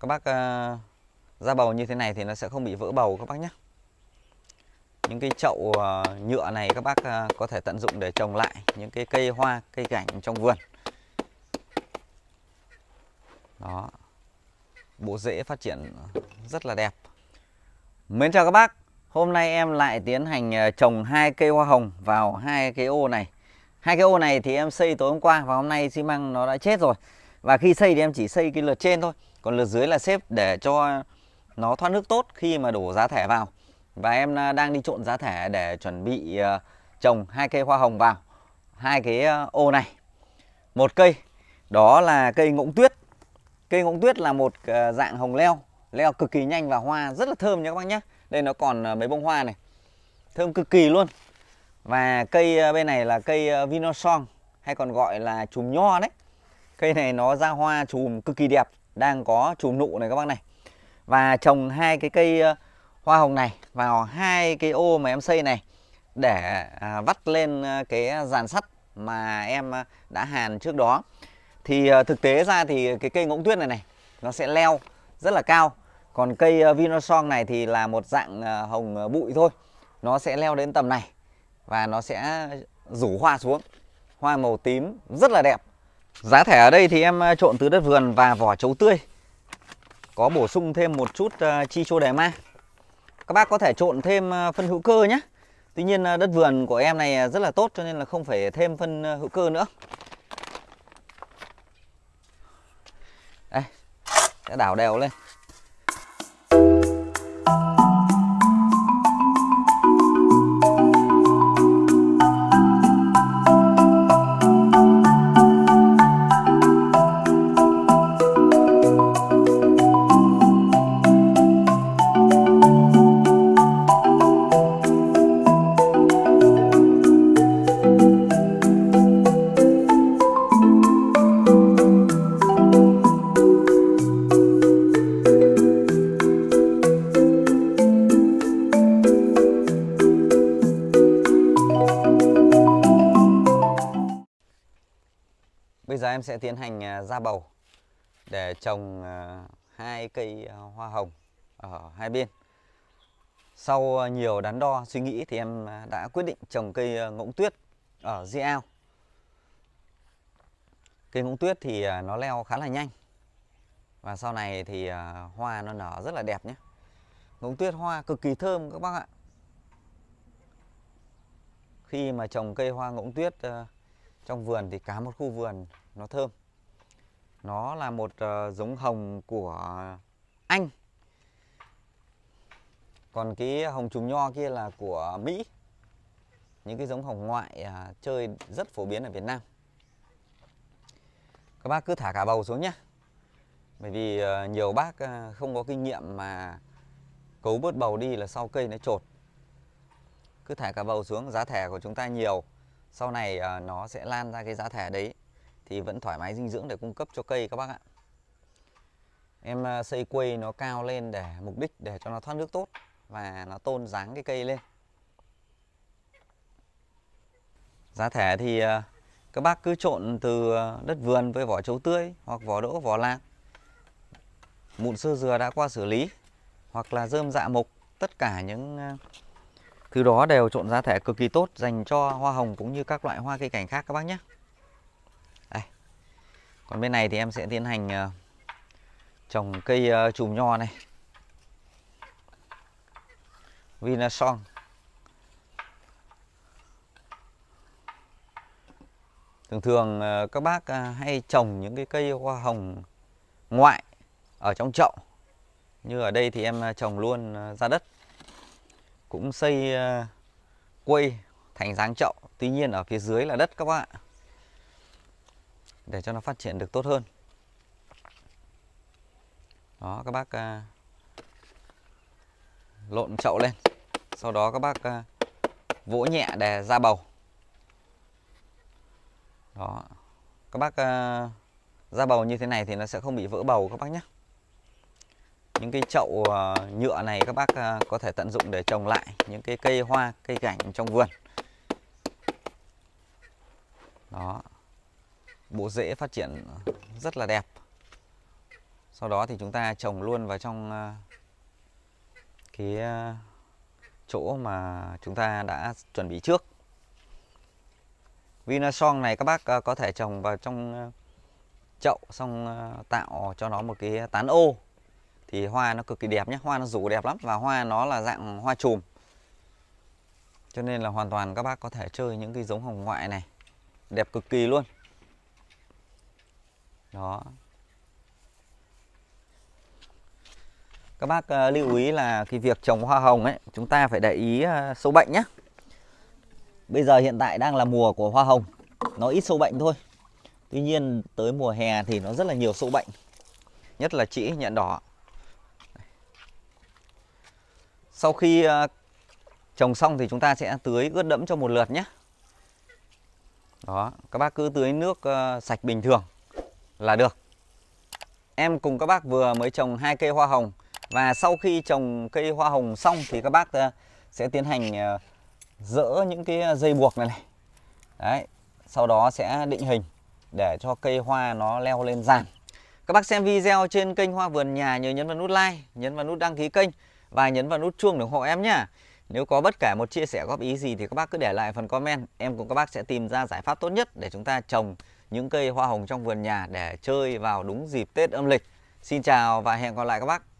các bác ờ, ra bầu như thế này thì nó sẽ không bị vỡ bầu các bác nhé những cái chậu ờ, nhựa này các bác ờ, có thể tận dụng để trồng lại những cái cây hoa cây cảnh trong vườn đó bộ rễ phát triển rất là đẹp mến chào các bác hôm nay em lại tiến hành trồng hai cây hoa hồng vào hai cái ô này hai cái ô này thì em xây tối hôm qua và hôm nay xi măng nó đã chết rồi và khi xây thì em chỉ xây cái lượt trên thôi còn lượt dưới là xếp để cho nó thoát nước tốt khi mà đổ giá thẻ vào và em à, đang đi trộn giá thẻ để chuẩn bị à, trồng hai cây hoa hồng vào hai cái à, ô này một cây đó là cây ngỗng tuyết cây ngỗng tuyết là một dạng hồng leo leo cực kỳ nhanh và hoa rất là thơm nha các bác nhé đây nó còn mấy bông hoa này thơm cực kỳ luôn và cây bên này là cây vinosong hay còn gọi là chùm nho đấy cây này nó ra hoa chùm cực kỳ đẹp đang có chùm nụ này các bác này và trồng hai cái cây ờ, hoa hồng này vào hai cái ô mà em xây này để à, vắt lên ờ, cái dàn sắt mà em ờ, đã hàn trước đó thì thực tế ra thì cái cây ngỗng tuyết này này nó sẽ leo rất là cao còn cây Vinasong này thì là một dạng hồng bụi thôi nó sẽ leo đến tầm này và nó sẽ rủ hoa xuống hoa màu tím rất là đẹp Giá thẻ ở đây thì em ờ, trộn từ đất vườn và vỏ chấu tươi Có bổ sung thêm một chút ờ, chi chô đẻ ma Các bác có thể trộn thêm ờ, phân hữu cơ nhé Tuy nhiên đất vườn của em này rất là tốt cho nên là không phải thêm phân hữu cơ nữa Đây, sẽ đảo đều lên em sẽ tiến hành à, ra bầu để trồng à, hai cây à, hoa hồng ở hai bên. Sau nhiều đắn đo suy nghĩ thì em đã quyết định trồng cây ngỗng tuyết ở dưới ao. Cây ngỗng tuyết thì nó leo khá là nhanh. Và sau này thì hoa nó nở rất là đẹp nhé. Ngỗng tuyết hoa cực kỳ thơm các bác ạ. Khi mà trồng cây hoa ngỗng tuyết trong vườn thì cả một khu vườn nó thơm nó là một uh, giống hồng của Anh còn cái hồng trùm nho kia là của Mỹ những cái giống hồng ngoại à, chơi rất phổ biến ở Việt Nam các bác cứ thả cả bầu xuống nhé bởi vì à, nhiều bác à, không có kinh nghiệm mà cấu bớt bầu đi là sau cây nó trột cứ thả cả bầu xuống giá thẻ của chúng ta nhiều sau này ờ, nó sẽ lan ra cái giá thể đấy thì vẫn thoải mái dinh dưỡng để cung cấp cho cây các bác ạ em ờ, xây quây nó cao lên để mục đích để cho nó thoát nước tốt và nó tôn dáng cái cây lên giá thể thì ờ, các bác cứ trộn từ đất vườn với vỏ chấu tươi hoặc vỏ đỗ vỏ lạc mụn sơ dừa đã qua xử lý hoặc là dơm dạ mục tất cả những từ đó đều trộn giá thể cực kỳ tốt dành cho hoa hồng cũng như các loại hoa cây cảnh khác các bác nhé. Đây. Còn bên này thì em sẽ tiến hành uh, trồng cây uh, chùm nho này. vinason. Thường thường uh, các bác hay trồng những cái cây hoa hồng ngoại ở trong chậu. Như ở đây thì em trồng luôn ra đất cũng xây ờ, quây thành dáng chậu tuy nhiên ở phía dưới là đất các bạn để cho nó phát triển được tốt hơn đó các bác ờ, lộn chậu lên sau đó các bác ờ, vỗ nhẹ để ra bầu đó các bác ra bầu như thế này thì nó sẽ không bị vỡ bầu các bác nhé những cái chậu ờ, nhựa này các bác ờ, có thể tận dụng để trồng lại những cái cây hoa cây cảnh trong vườn đó bộ rễ phát triển rất là đẹp sau đó thì chúng ta trồng luôn vào trong ờ, cái chỗ mà chúng ta đã chuẩn bị trước Vinasong này các bác có thể trồng vào trong chậu xong tạo cho nó một cái tán ô thì hoa nó cực kỳ đẹp nhé hoa nó rủ đẹp lắm và hoa nó là dạng hoa chùm cho nên là hoàn toàn các bác có thể chơi những cái giống hồng ngoại này đẹp cực kỳ luôn đó các bác ờ, lưu ý là cái việc trồng hoa hồng ấy chúng ta phải để ý ờ, sâu bệnh nhé bây giờ hiện tại đang là mùa của hoa hồng nó ít sâu bệnh thôi tuy nhiên tới mùa hè thì nó rất là nhiều sâu bệnh nhất là chỉ nhận đỏ Sau khi ờ, trồng xong thì chúng ta sẽ tưới ướt đẫm cho một lượt nhé. Đó, các bác cứ tưới nước ờ, sạch bình thường là được. Em cùng các bác vừa mới trồng hai cây hoa hồng và sau khi trồng cây hoa hồng xong thì các bác ờ, sẽ tiến hành dỡ những cái dây buộc này này. Đấy, sau đó sẽ định hình để cho cây hoa nó leo lên giàn. Các bác xem video trên kênh Hoa Vườn Nhà nhớ nhấn vào nút like, nhấn vào nút đăng ký kênh và nhấn vào nút chuông để ủng hộ em nhé. Nếu có bất kể một chia sẻ góp ý gì thì các bác cứ để lại phần comment. Em cùng các bác sẽ tìm ra giải pháp tốt nhất để chúng ta trồng những cây hoa hồng trong vườn nhà để chơi vào đúng dịp Tết âm lịch. Xin chào và hẹn gặp lại các bác.